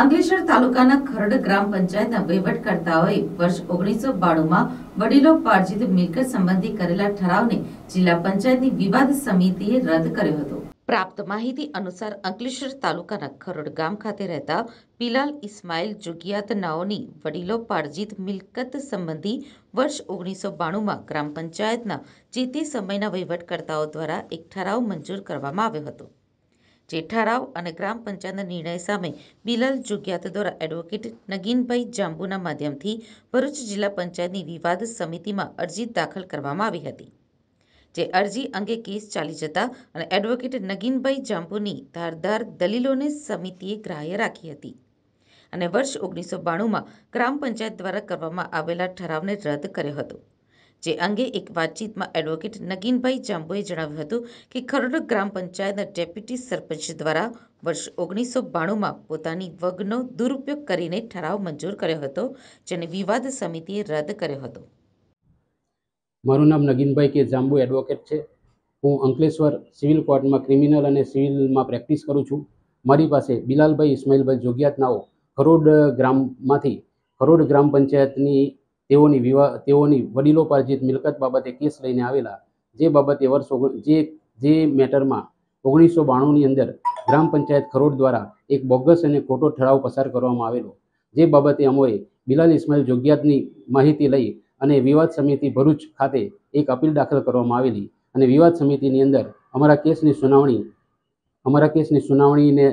અંકલેશ્વર તાલુકાના ખરડ ગ્રામ પંચાયતના વહીવટકર્તાઓએ વર્ષ ઓગણીસો બાણુંમાં વડીલો પાર્જિત મિલકત સંબંધી કરેલા ઠરાવને જિલ્લા પંચાયતની વિવાદ સમિતિએ રદ કર્યો હતો પ્રાપ્ત માહિતી અનુસાર અંકલેશ્વર તાલુકાના ખરોડ ગામ ખાતે રહેતા પિલાલ ઇસ્માઇલ જુગિયાત નાઓની વડીલો પાર્જિત મિલકત સંબંધી વર્ષ ઓગણીસો બાણુંમાં ગ્રામ પંચાયતના જે તે સમયના વહીવટકર્તાઓ દ્વારા એક ઠરાવ મંજૂર કરવામાં આવ્યો હતો જેઠારાવ અને ગ્રામ પંચાયતના નિર્ણય સામે બિલાલ જુગિયાત દ્વારા એડવોકેટ નગીનભાઈ જાંબુના માધ્યમથી ભરૂચ જિલ્લા પંચાયતની વિવાદ સમિતિમાં અરજી દાખલ કરવામાં આવી હતી જે અરજી અંગે કેસ ચાલી જતા અને એડવોકેટ નગીનભાઈ જાંબુની ધારદાર દલીલોને સમિતિએ ગ્રાહ્ય રાખી હતી અને વર્ષ ઓગણીસો બાણુંમાં ગ્રામ પંચાયત દ્વારા કરવામાં આવેલા ઠરાવને રદ કર્યો હતો જે અંગે એક વાતચીતમાં એડવોકેટ નગીનભાઈ જાંબુએ જણાવ્યું હતું કે ખરોડ ગ્રામ પંચાયતના ડેપ્યુટી સરપંચ દ્વારા વર્ષ ઓગણીસો બાણુંમાં પોતાની વગનો દુરુપયોગ કરીને ઠરાવ મંજૂર કર્યો હતો જેને વિવાદ સમિતિએ રદ કર્યો હતો મારું નામ નગીનભાઈ કે જાંબુ એડવોકેટ છે હું અંકલેશ્વર સિવિલ કોર્ટમાં ક્રિમિનલ અને સિવિલમાં પ્રેક્ટિસ કરું છું મારી પાસે બિલાલભાઈ ઇસ્માઇલભાઈ જોગિયાતનાઓ ખરોડ ગ્રામમાંથી ખરોડ ગ્રામ પંચાયતની તેઓની વિવાહ તેઓની વડીલો વડીલોપાર્જિત મિલકત બાબતે કેસ લઈને આવેલા જે બાબતે વર્ષ જે જે મેટરમાં ઓગણીસો બાણુંની અંદર ગ્રામ પંચાયત ખરોડ દ્વારા એક બોગસ અને ખોટો ઠરાવ પસાર કરવામાં આવેલો જે બાબતે અમોએ બિલાલ ઇસ્માઇલ જોગિયાતની માહિતી લઈ અને વિવાદ સમિતિ ભરૂચ ખાતે એક અપીલ દાખલ કરવામાં આવેલી અને વિવાદ સમિતિની અંદર અમારા કેસની સુનાવણી અમારા કેસની સુનાવણીને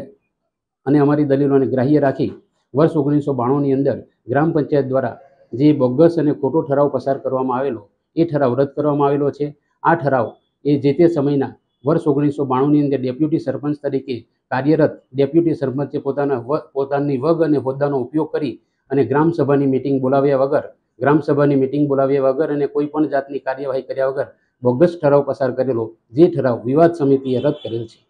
અને અમારી દલીલોને ગ્રાહ્ય રાખી વર્ષ ઓગણીસો બાણુંની અંદર ગ્રામ પંચાયત દ્વારા જે બોગસ અને ખોટો ઠરાવ પસાર કરવામાં આવેલો એ ઠરાવ રદ કરવામાં આવેલો છે આ ઠરાવ એ જે તે સમયના વર્ષ ઓગણીસો બાણુંની અંદર ડેપ્યુટી સરપંચ તરીકે કાર્યરત ડેપ્યુટી સરપંચે પોતાના પોતાની વગ અને હોદ્દાનો ઉપયોગ કરી અને ગ્રામસભાની મિટિંગ બોલાવ્યા વગર ગ્રામસભાની મિટિંગ બોલાવ્યા વગર અને કોઈ પણ જાતની કાર્યવાહી કર્યા વગર બોગસ ઠરાવ પસાર કરેલો જે ઠરાવ વિવાદ સમિતિએ રદ કરેલ છે